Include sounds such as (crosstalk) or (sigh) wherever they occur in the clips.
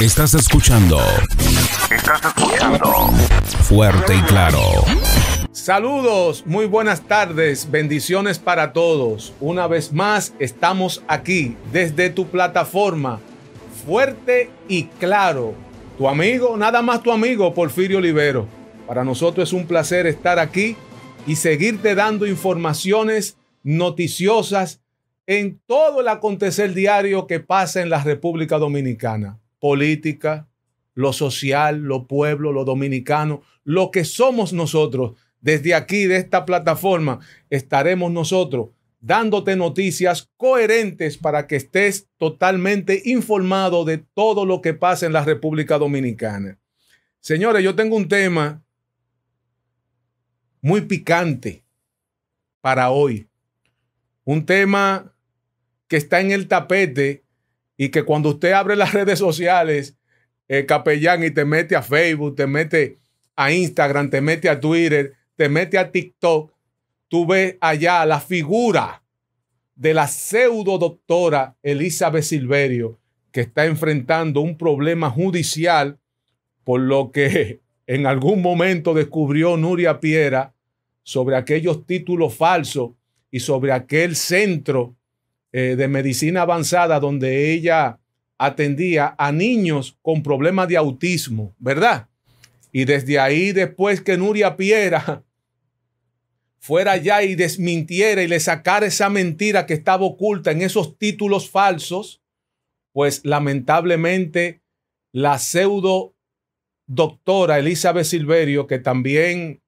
Estás escuchando. Estás escuchando. Fuerte y claro. Saludos, muy buenas tardes, bendiciones para todos. Una vez más estamos aquí desde tu plataforma. Fuerte y claro. Tu amigo, nada más tu amigo, Porfirio Olivero. Para nosotros es un placer estar aquí y seguirte dando informaciones noticiosas en todo el acontecer diario que pasa en la República Dominicana política, lo social, lo pueblo, lo dominicano, lo que somos nosotros. Desde aquí, de esta plataforma, estaremos nosotros dándote noticias coherentes para que estés totalmente informado de todo lo que pasa en la República Dominicana. Señores, yo tengo un tema muy picante para hoy. Un tema que está en el tapete y que cuando usted abre las (laughs) redes sociales, eh, capellán, y te mete a Facebook, te mete a Instagram, te mete a Twitter, te mete a TikTok, tú ves allá la figura de la pseudo doctora Elizabeth Silverio, que está enfrentando un problema judicial por lo que (laughs) en algún momento descubrió Nuria Piera sobre aquellos títulos falsos y sobre aquel centro eh, de medicina avanzada donde ella atendía a niños con problemas de autismo, ¿verdad? Y desde ahí, después que Nuria Piera (laughs) fuera allá y desmintiera y le sacara esa mentira que estaba oculta en esos títulos falsos, pues lamentablemente la pseudo doctora Elizabeth Silverio, que también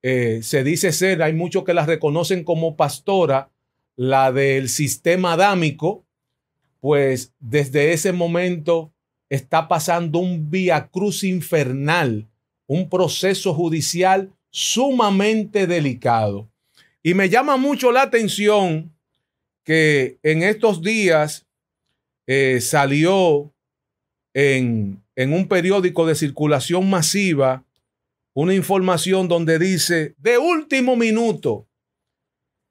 eh, se dice ser, hay muchos que la reconocen como pastora, la del sistema adámico, pues desde ese momento está pasando un vía cruz infernal, un proceso judicial sumamente delicado. Y me llama mucho la atención que en estos días eh, salió en, en un periódico de circulación masiva una información donde dice, de último minuto,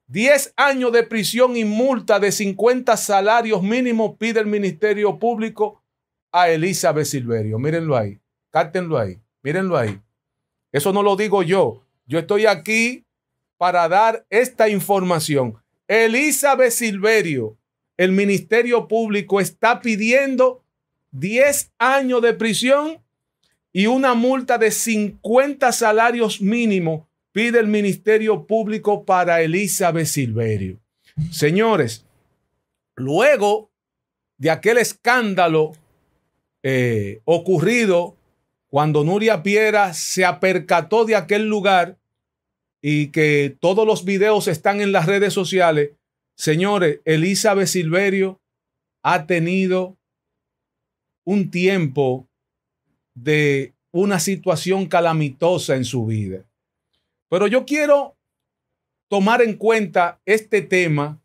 10 años de prisión y multa de 50 salarios mínimos pide el Ministerio Público a Elizabeth Silverio. Mírenlo ahí, cártenlo ahí, mírenlo ahí. Eso no lo digo yo. Yo estoy aquí para dar esta información. Elizabeth Silverio, el Ministerio Público está pidiendo 10 años de prisión y una multa de 50 salarios mínimos pide el Ministerio Público para Elizabeth Silverio. Señores, luego de aquel escándalo eh, ocurrido cuando Nuria Piera se apercató de aquel lugar y que todos los videos están en las redes sociales, señores, Elizabeth Silverio ha tenido un tiempo de una situación calamitosa en su vida. Pero yo quiero tomar en cuenta este tema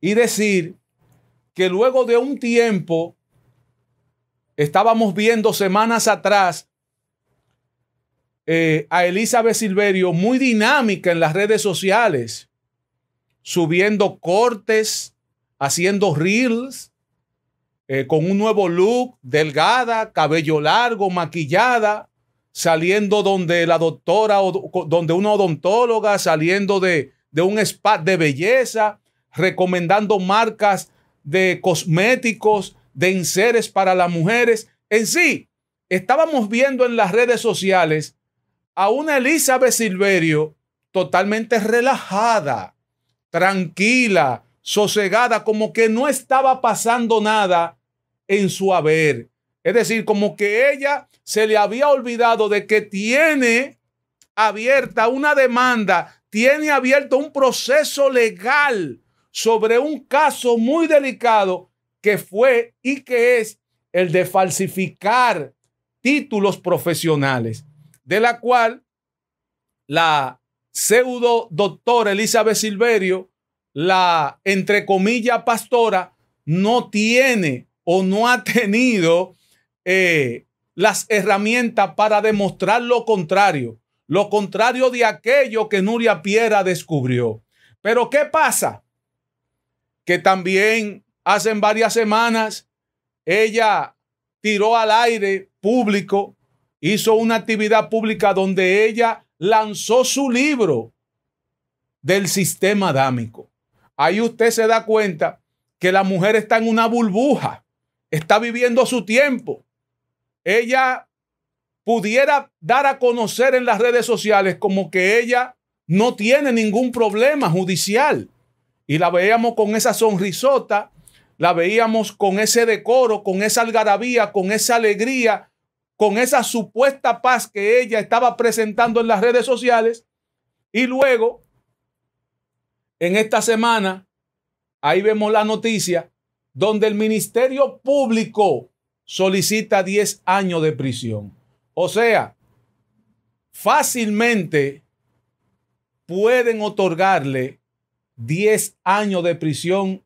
y decir que luego de un tiempo, estábamos viendo semanas atrás eh, a Elizabeth Silverio muy dinámica en las redes sociales, subiendo cortes, haciendo reels, eh, con un nuevo look, delgada, cabello largo, maquillada saliendo donde la doctora o donde una odontóloga, saliendo de, de un spa de belleza, recomendando marcas de cosméticos, de enseres para las mujeres. En sí, estábamos viendo en las redes sociales a una Elizabeth Silverio totalmente relajada, tranquila, sosegada, como que no estaba pasando nada en su haber. Es decir, como que ella se le había olvidado de que tiene abierta una demanda, tiene abierto un proceso legal sobre un caso muy delicado que fue y que es el de falsificar títulos profesionales, de la cual la pseudo doctora Elizabeth Silverio, la entre comillas pastora, no tiene o no ha tenido eh, las herramientas para demostrar lo contrario, lo contrario de aquello que Nuria Piera descubrió. Pero ¿qué pasa? Que también hace varias semanas ella tiró al aire público, hizo una actividad pública donde ella lanzó su libro del sistema adámico. Ahí usted se da cuenta que la mujer está en una burbuja, está viviendo su tiempo ella pudiera dar a conocer en las redes sociales como que ella no tiene ningún problema judicial. Y la veíamos con esa sonrisota, la veíamos con ese decoro, con esa algarabía, con esa alegría, con esa supuesta paz que ella estaba presentando en las redes sociales. Y luego, en esta semana, ahí vemos la noticia donde el Ministerio Público solicita 10 años de prisión. O sea, fácilmente pueden otorgarle 10 años de prisión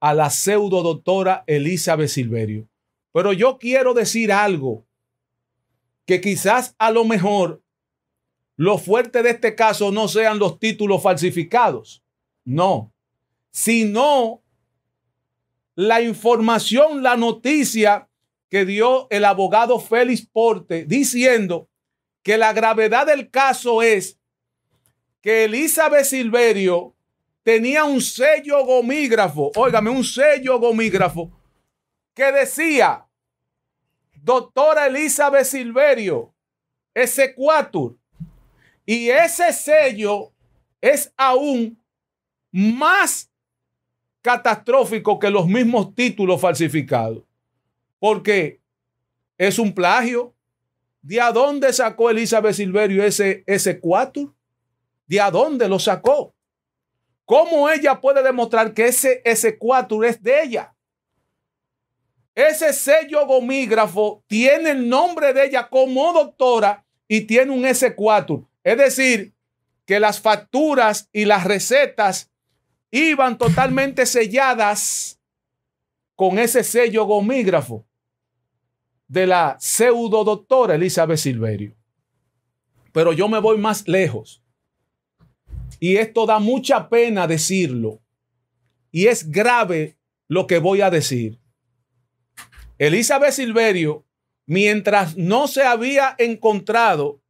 a la pseudo doctora Elizabeth Silverio. Pero yo quiero decir algo que quizás a lo mejor lo fuerte de este caso no sean los títulos falsificados, no, sino la información, la noticia que dio el abogado Félix Porte diciendo que la gravedad del caso es que Elizabeth Silverio tenía un sello gomígrafo, óigame, un sello gomígrafo que decía, doctora Elizabeth Silverio, ese cuatur. Y ese sello es aún más catastrófico que los mismos títulos falsificados porque es un plagio. ¿De a dónde sacó Elizabeth Silverio ese, S4? ¿De a dónde lo sacó? ¿Cómo ella puede demostrar que ese, S4 es de ella? Ese sello gomígrafo tiene el nombre de ella como doctora y tiene un S4. Es decir, que las facturas y las recetas iban totalmente selladas con ese sello gomígrafo de la pseudo doctora Elizabeth Silverio. Pero yo me voy más lejos. Y esto da mucha pena decirlo. Y es grave lo que voy a decir. Elizabeth Silverio, mientras no se había encontrado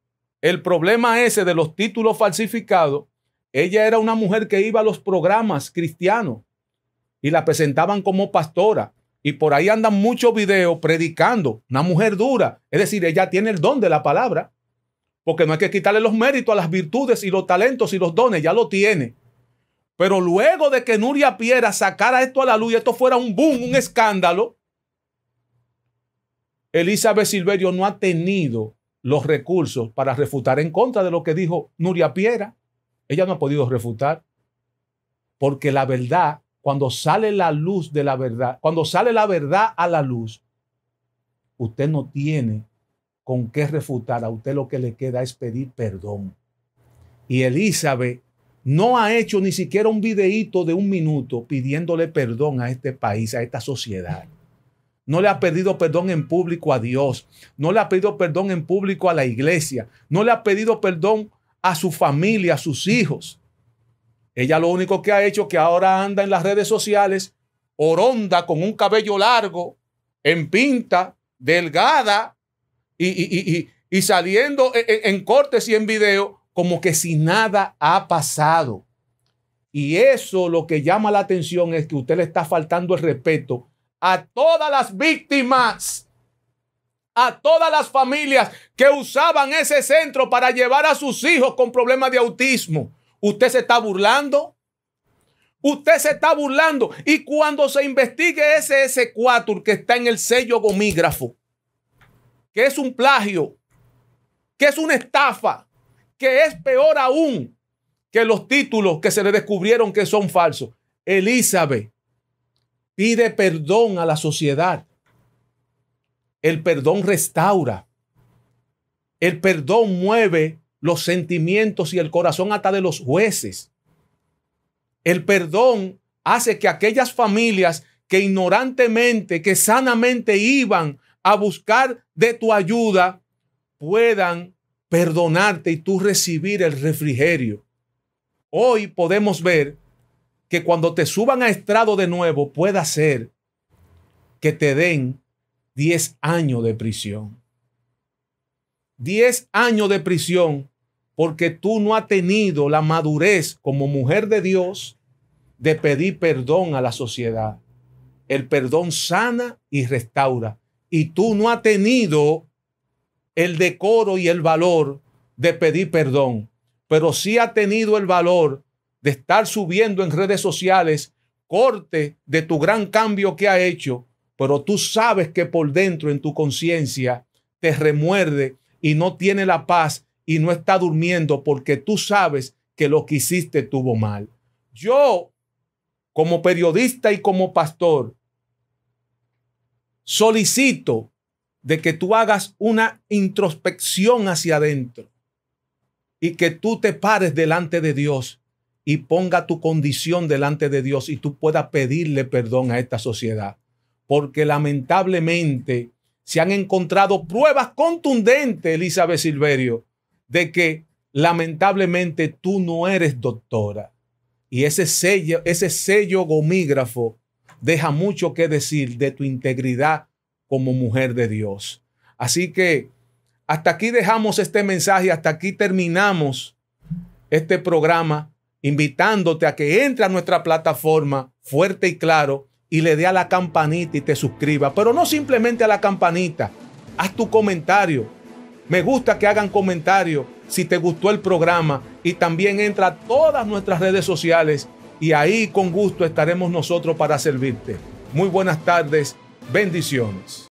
el problema ese de los títulos falsificados, ella era una mujer que iba a los programas cristianos y la presentaban como pastora. Y por ahí andan muchos videos predicando. Una mujer dura. Es decir, ella tiene el don de la palabra. Porque no hay que quitarle los méritos a las virtudes y los talentos y los dones. Ya lo tiene. Pero luego de que Nuria Piera sacara esto a la luz y esto fuera un boom, un escándalo, Elizabeth Silverio no ha tenido los recursos para refutar en contra de lo que dijo Nuria Piera. Ella no ha podido refutar porque la verdad cuando sale la luz de la verdad, cuando sale la verdad a la luz, usted no tiene con qué refutar. A usted lo que le queda es pedir perdón. Y Elizabeth no ha hecho ni siquiera un videíto de un minuto pidiéndole perdón a este país, a esta sociedad. No le ha pedido perdón en público a Dios. No le ha pedido perdón en público a la iglesia. No le ha pedido perdón a su familia, a sus hijos. Ella lo único que ha hecho es que ahora anda en las redes sociales, oronda con un cabello largo, en pinta, delgada y, saliendo en, e, en cortes y en video como que si nada ha pasado. Y eso lo que llama la atención es que usted le está faltando el respeto a todas las víctimas, a todas las familias que usaban ese centro para llevar a sus hijos con problemas de autismo, Usted se está burlando. Usted se está burlando. Y cuando se investigue ese S4 que está en el sello gomígrafo, que es un plagio, que es una estafa, que es peor aún que los títulos que se le descubrieron que son falsos. Elizabeth pide perdón a la sociedad. El perdón restaura. El perdón mueve los sentimientos y el corazón hasta de los jueces. El perdón hace que aquellas familias que ignorantemente, que sanamente iban a buscar de tu ayuda, puedan perdonarte y tú recibir el refrigerio. Hoy podemos ver que cuando te suban a estrado de nuevo, pueda ser que te den 10 años de prisión. 10 años de prisión porque tú no has tenido la madurez como mujer de Dios de pedir perdón a la sociedad. El perdón sana y restaura. Y tú no has tenido el decoro y el valor de pedir perdón, pero sí ha tenido el valor de estar subiendo en redes sociales corte de tu gran cambio que ha hecho, pero tú sabes que por dentro en tu conciencia te remuerde y no tiene la paz y no está durmiendo porque tú sabes que lo que hiciste tuvo mal. Yo, como periodista y como pastor, solicito de que tú hagas una introspección hacia adentro y que tú te pares delante de Dios y ponga tu condición delante de Dios y tú puedas pedirle perdón a esta sociedad. Porque lamentablemente se han encontrado pruebas contundentes, Elizabeth Silverio, de que lamentablemente tú no eres doctora. Y ese sello, ese sello gomígrafo deja mucho que decir de tu integridad como mujer de Dios. Así que hasta aquí dejamos este mensaje, hasta aquí terminamos este programa, invitándote a que entre a nuestra plataforma fuerte y claro y le dé a la campanita y te suscriba. Pero no simplemente a la campanita, haz tu comentario me gusta que hagan comentarios si te gustó el programa y también entra a todas nuestras redes sociales y ahí con gusto estaremos nosotros para servirte. Muy buenas tardes, bendiciones.